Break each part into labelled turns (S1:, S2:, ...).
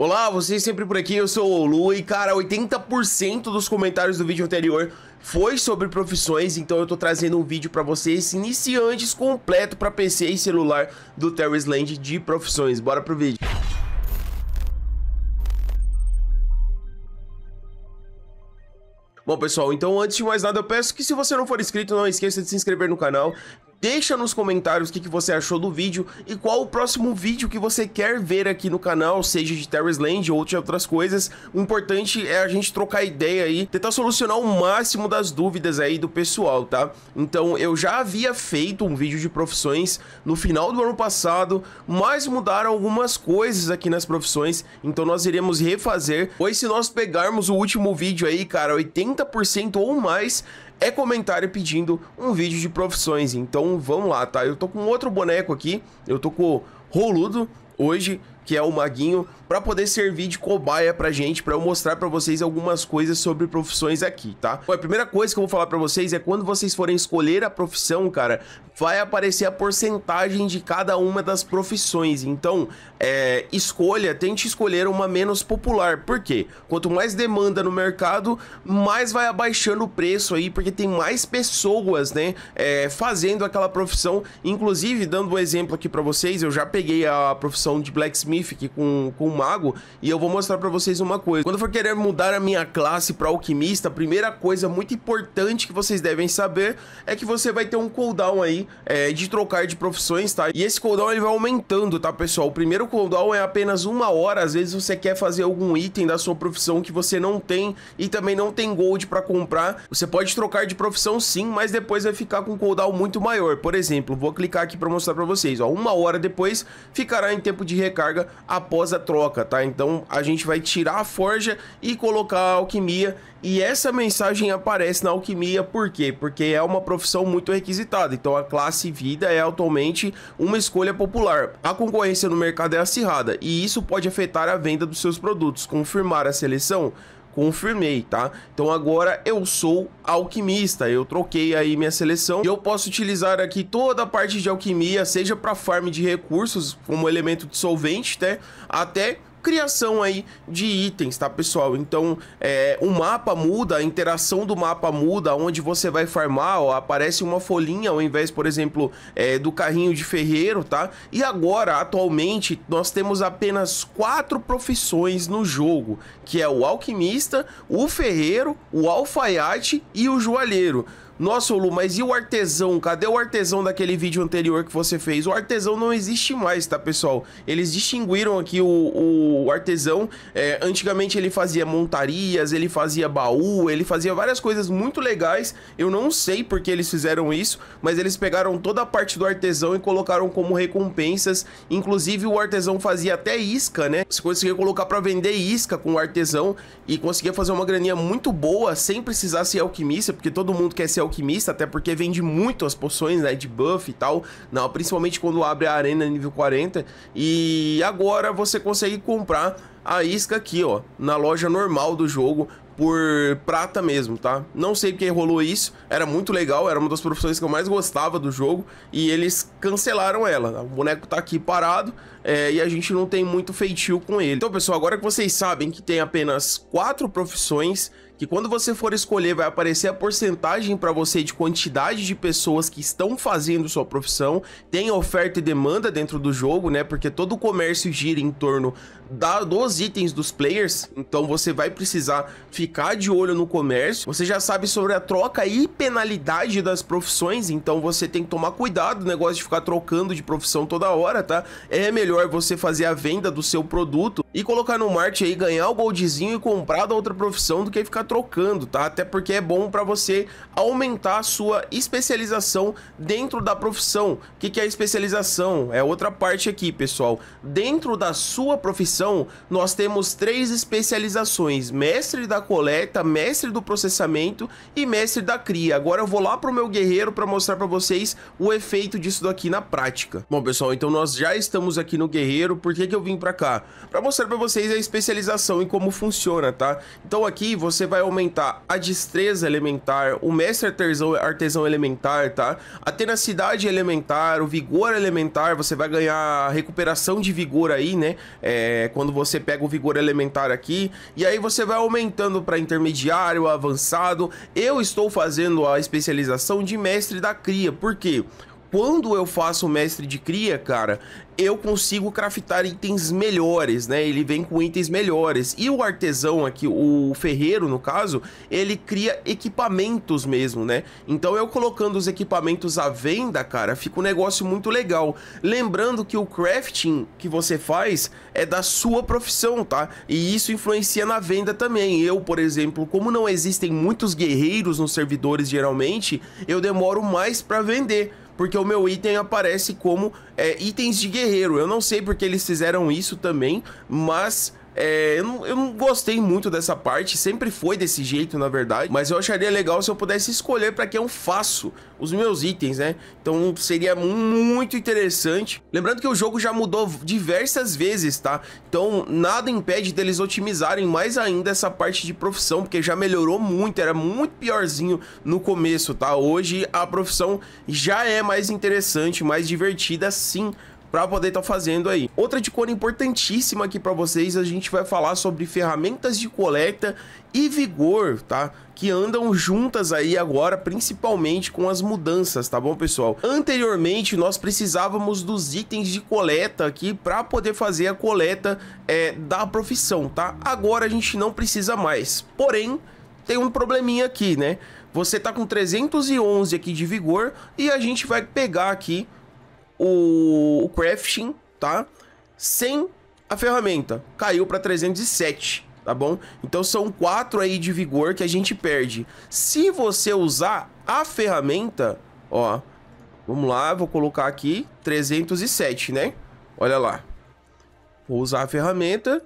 S1: Olá, vocês sempre por aqui, eu sou o Lu e cara, 80% dos comentários do vídeo anterior foi sobre profissões, então eu tô trazendo um vídeo para vocês iniciantes completo para PC e celular do Terrace Land de profissões. Bora pro vídeo. Bom, pessoal, então antes de mais nada, eu peço que se você não for inscrito, não esqueça de se inscrever no canal, Deixa nos comentários o que, que você achou do vídeo e qual o próximo vídeo que você quer ver aqui no canal, seja de Terrace Land ou de outras coisas. O importante é a gente trocar ideia aí, tentar solucionar o máximo das dúvidas aí do pessoal, tá? Então, eu já havia feito um vídeo de profissões no final do ano passado, mas mudaram algumas coisas aqui nas profissões, então nós iremos refazer, pois se nós pegarmos o último vídeo aí, cara, 80% ou mais, é comentário pedindo um vídeo de profissões. Então vamos lá, tá? Eu tô com outro boneco aqui, eu tô com o Roludo hoje que é o Maguinho, para poder servir de cobaia pra gente, para eu mostrar para vocês algumas coisas sobre profissões aqui, tá? Bom, a primeira coisa que eu vou falar para vocês é quando vocês forem escolher a profissão, cara, vai aparecer a porcentagem de cada uma das profissões. Então, é, escolha, tente escolher uma menos popular. Por quê? Quanto mais demanda no mercado, mais vai abaixando o preço aí, porque tem mais pessoas, né, é, fazendo aquela profissão. Inclusive, dando um exemplo aqui para vocês, eu já peguei a profissão de blacksmith com, com o Mago, e eu vou mostrar pra vocês uma coisa. Quando for querer mudar a minha classe pra Alquimista, a primeira coisa muito importante que vocês devem saber é que você vai ter um cooldown aí é, de trocar de profissões, tá? E esse cooldown ele vai aumentando, tá, pessoal? O primeiro cooldown é apenas uma hora, às vezes você quer fazer algum item da sua profissão que você não tem e também não tem gold pra comprar. Você pode trocar de profissão sim, mas depois vai ficar com um cooldown muito maior. Por exemplo, vou clicar aqui pra mostrar pra vocês, ó, uma hora depois ficará em tempo de recarga após a troca, tá? Então a gente vai tirar a forja e colocar a alquimia. E essa mensagem aparece na alquimia, por quê? Porque é uma profissão muito requisitada. Então a classe vida é atualmente uma escolha popular. A concorrência no mercado é acirrada e isso pode afetar a venda dos seus produtos. Confirmar a seleção confirmei, tá? Então agora eu sou alquimista, eu troquei aí minha seleção e eu posso utilizar aqui toda a parte de alquimia, seja para farm de recursos como elemento dissolvente, né? Até criação aí de itens, tá pessoal? Então, é, o mapa muda, a interação do mapa muda, onde você vai farmar, ó, aparece uma folhinha ao invés, por exemplo, é, do carrinho de ferreiro, tá? E agora, atualmente, nós temos apenas quatro profissões no jogo, que é o alquimista, o ferreiro, o alfaiate e o joalheiro. Nossa, Lu, mas e o artesão? Cadê o artesão daquele vídeo anterior que você fez? O artesão não existe mais, tá, pessoal? Eles distinguiram aqui o, o artesão. É, antigamente ele fazia montarias, ele fazia baú, ele fazia várias coisas muito legais. Eu não sei porque eles fizeram isso, mas eles pegaram toda a parte do artesão e colocaram como recompensas. Inclusive, o artesão fazia até isca, né? Você conseguia colocar para vender isca com o artesão e conseguia fazer uma graninha muito boa sem precisar ser alquimista, porque todo mundo quer ser alquimista alquimista, até porque vende muito as poções, né, de buff e tal, não, principalmente quando abre a arena nível 40, e agora você consegue comprar a isca aqui, ó, na loja normal do jogo, por prata mesmo, tá? Não sei porque rolou isso, era muito legal, era uma das profissões que eu mais gostava do jogo e eles cancelaram ela. O boneco tá aqui parado é, e a gente não tem muito feitio com ele. Então, pessoal, agora que vocês sabem que tem apenas quatro profissões, que quando você for escolher vai aparecer a porcentagem para você de quantidade de pessoas que estão fazendo sua profissão, tem oferta e demanda dentro do jogo, né? Porque todo o comércio gira em torno da, dos itens dos players, então você vai precisar ficar de olho no comércio. Você já sabe sobre a troca e penalidade das profissões, então você tem que tomar cuidado, o negócio de ficar trocando de profissão toda hora, tá? É melhor você fazer a venda do seu produto e colocar no marte aí, ganhar o goldzinho e comprar da outra profissão do que ficar trocando, tá? Até porque é bom para você aumentar a sua especialização dentro da profissão. O que, que é especialização? É outra parte aqui, pessoal. Dentro da sua profissão, nós temos três especializações: mestre da coleta, mestre do processamento e mestre da cria. Agora eu vou lá pro meu guerreiro para mostrar para vocês o efeito disso daqui na prática. Bom, pessoal, então nós já estamos aqui no guerreiro. Por que que eu vim para cá? Para mostrar para vocês a especialização e como funciona, tá? Então aqui você vai aumentar a destreza elementar, o mestre artesão, artesão elementar, tá? A tenacidade elementar, o vigor elementar, você vai ganhar recuperação de vigor aí, né? É, é, quando você pega o vigor elementar aqui, e aí você vai aumentando para intermediário, avançado. Eu estou fazendo a especialização de mestre da cria, por quê? quando eu faço o mestre de cria, cara, eu consigo craftar itens melhores, né? Ele vem com itens melhores. E o artesão aqui, o ferreiro no caso, ele cria equipamentos mesmo, né? Então eu colocando os equipamentos à venda, cara, fica um negócio muito legal. Lembrando que o crafting que você faz é da sua profissão, tá? E isso influencia na venda também. Eu, por exemplo, como não existem muitos guerreiros nos servidores geralmente, eu demoro mais para vender porque o meu item aparece como é, itens de guerreiro. Eu não sei porque eles fizeram isso também, mas é, eu, não, eu não gostei muito dessa parte, sempre foi desse jeito, na verdade. Mas eu acharia legal se eu pudesse escolher para que eu faço os meus itens, né? Então seria muito interessante. Lembrando que o jogo já mudou diversas vezes, tá? Então nada impede deles otimizarem mais ainda essa parte de profissão, porque já melhorou muito, era muito piorzinho no começo, tá? Hoje a profissão já é mais interessante, mais divertida sim para poder estar tá fazendo aí. Outra de cor importantíssima aqui para vocês, a gente vai falar sobre ferramentas de coleta e vigor, tá? Que andam juntas aí agora, principalmente com as mudanças, tá bom, pessoal? Anteriormente, nós precisávamos dos itens de coleta aqui para poder fazer a coleta é, da profissão, tá? Agora a gente não precisa mais. Porém, tem um probleminha aqui, né? Você tá com 311 aqui de vigor e a gente vai pegar aqui o, o crafting, tá? Sem a ferramenta. Caiu para 307 tá bom? Então são quatro aí de vigor que a gente perde. Se você usar a ferramenta, ó, vamos lá, vou colocar aqui 307, né? Olha lá. Vou usar a ferramenta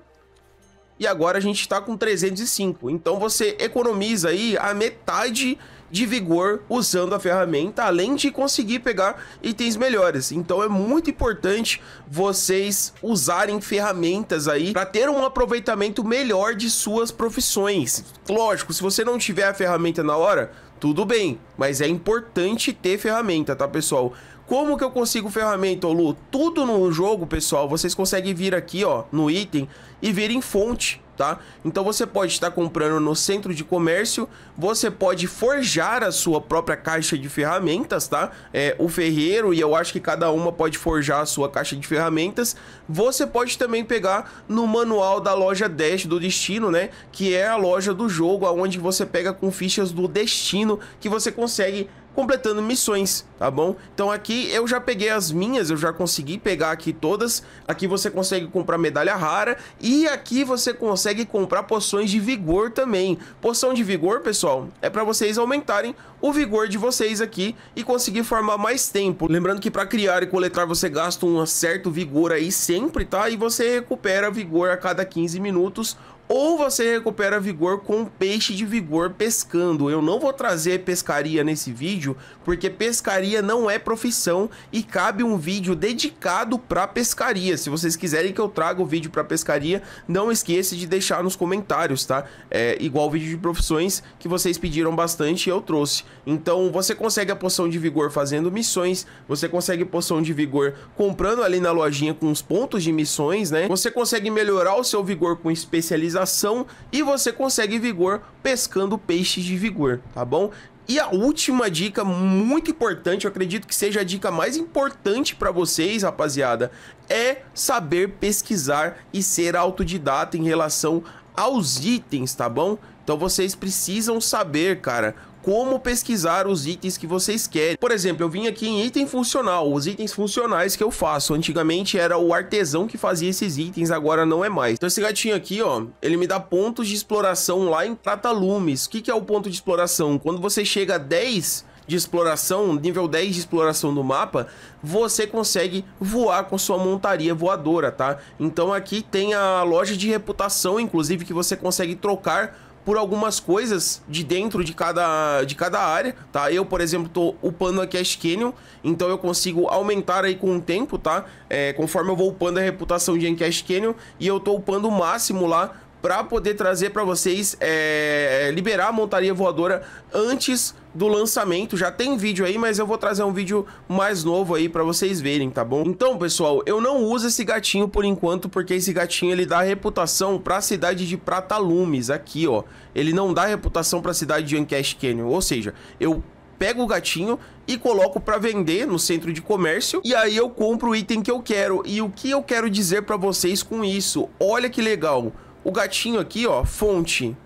S1: e agora a gente tá com 305. Então você economiza aí a metade de vigor usando a ferramenta, além de conseguir pegar itens melhores. Então é muito importante vocês usarem ferramentas aí para ter um aproveitamento melhor de suas profissões. Lógico, se você não tiver a ferramenta na hora, tudo bem, mas é importante ter ferramenta, tá pessoal? Como que eu consigo ferramenta, Lu? Tudo no jogo, pessoal, vocês conseguem vir aqui, ó, no item e vir em fonte, tá? Então você pode estar comprando no centro de comércio, você pode forjar a sua própria caixa de ferramentas, tá? É, o ferreiro, e eu acho que cada uma pode forjar a sua caixa de ferramentas. Você pode também pegar no manual da loja 10 do destino, né? Que é a loja do jogo, aonde você pega com fichas do destino que você consegue completando missões, tá bom? Então aqui eu já peguei as minhas, eu já consegui pegar aqui todas. Aqui você consegue comprar medalha rara e aqui você consegue comprar poções de vigor também. Poção de vigor, pessoal, é para vocês aumentarem o vigor de vocês aqui e conseguir formar mais tempo. Lembrando que para criar e coletar você gasta um certo vigor aí sempre, tá? E você recupera vigor a cada 15 minutos ou você recupera vigor com peixe de vigor pescando. Eu não vou trazer pescaria nesse vídeo, porque pescaria não é profissão e cabe um vídeo dedicado para pescaria. Se vocês quiserem que eu traga o vídeo para pescaria, não esqueça de deixar nos comentários, tá? É igual o vídeo de profissões que vocês pediram bastante e eu trouxe. Então, você consegue a poção de vigor fazendo missões, você consegue poção de vigor comprando ali na lojinha com os pontos de missões, né? Você consegue melhorar o seu vigor com especialização movimentação e você consegue vigor pescando peixes de vigor, tá bom? E a última dica muito importante, eu acredito que seja a dica mais importante para vocês, rapaziada, é saber pesquisar e ser autodidata em relação aos itens, tá bom? Então vocês precisam saber, cara, como pesquisar os itens que vocês querem. Por exemplo, eu vim aqui em item funcional, os itens funcionais que eu faço. Antigamente era o artesão que fazia esses itens, agora não é mais. Então esse gatinho aqui, ó, ele me dá pontos de exploração lá em Pratalumes. O que, que é o ponto de exploração? Quando você chega a 10 de exploração, nível 10 de exploração do mapa, você consegue voar com sua montaria voadora, tá? Então aqui tem a loja de reputação, inclusive, que você consegue trocar por algumas coisas de dentro de cada, de cada área, tá? Eu, por exemplo, tô upando a Cash Canyon, então eu consigo aumentar aí com o tempo, tá? É, conforme eu vou upando a reputação de Cash Canyon, e eu tô upando o máximo lá para poder trazer para vocês, é, é, liberar a montaria voadora antes do lançamento. Já tem vídeo aí, mas eu vou trazer um vídeo mais novo aí para vocês verem, tá bom? Então, pessoal, eu não uso esse gatinho por enquanto, porque esse gatinho ele dá reputação para a cidade de Pratalumes, aqui, ó. Ele não dá reputação para a cidade de Ancash Canyon, ou seja, eu pego o gatinho e coloco para vender no centro de comércio e aí eu compro o item que eu quero. E o que eu quero dizer para vocês com isso? Olha que legal o gatinho aqui, ó, fonte,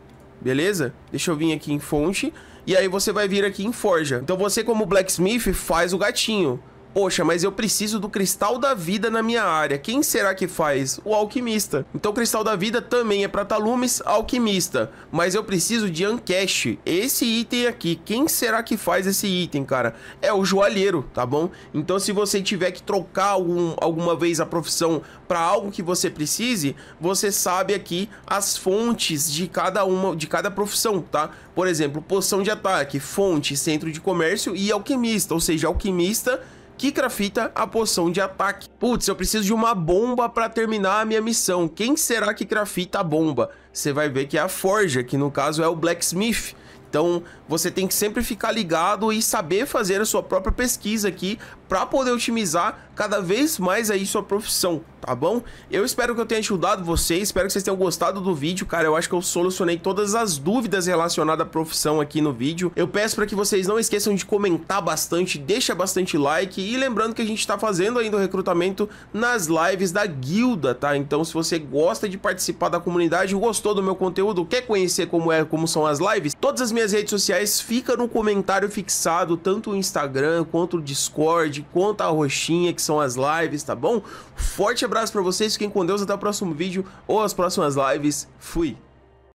S1: beleza? Deixa eu vir aqui em fonte, e aí você vai vir aqui em forja. Então você como blacksmith faz o gatinho, poxa, mas eu preciso do cristal da vida na minha área. Quem será que faz? O alquimista. Então o cristal da vida também é para talumes, alquimista. Mas eu preciso de Ancash. Esse item aqui, quem será que faz esse item, cara? É o joalheiro, tá bom? Então se você tiver que trocar algum, alguma vez a profissão para algo que você precise, você sabe aqui as fontes de cada uma, de cada profissão, tá? Por exemplo, poção de ataque, fonte, centro de comércio e alquimista, ou seja, alquimista que crafita a poção de ataque. Putz, eu preciso de uma bomba para terminar a minha missão. Quem será que crafita a bomba? Você vai ver que é a forja, que no caso é o blacksmith. Então, você tem que sempre ficar ligado e saber fazer a sua própria pesquisa aqui para poder otimizar cada vez mais aí sua profissão, tá bom? Eu espero que eu tenha ajudado vocês, espero que vocês tenham gostado do vídeo, cara. Eu acho que eu solucionei todas as dúvidas relacionadas à profissão aqui no vídeo. Eu peço para que vocês não esqueçam de comentar bastante, deixa bastante like e lembrando que a gente está fazendo ainda o recrutamento nas lives da guilda, tá? Então, se você gosta de participar da comunidade, gostou do meu conteúdo, quer conhecer como é, como são as lives, todas as minhas redes sociais, fica no comentário fixado, tanto o Instagram, quanto o Discord, quanto a roxinha, que são as lives, tá bom? Forte abraço para vocês, fiquem com Deus, até o próximo vídeo ou as próximas lives. Fui!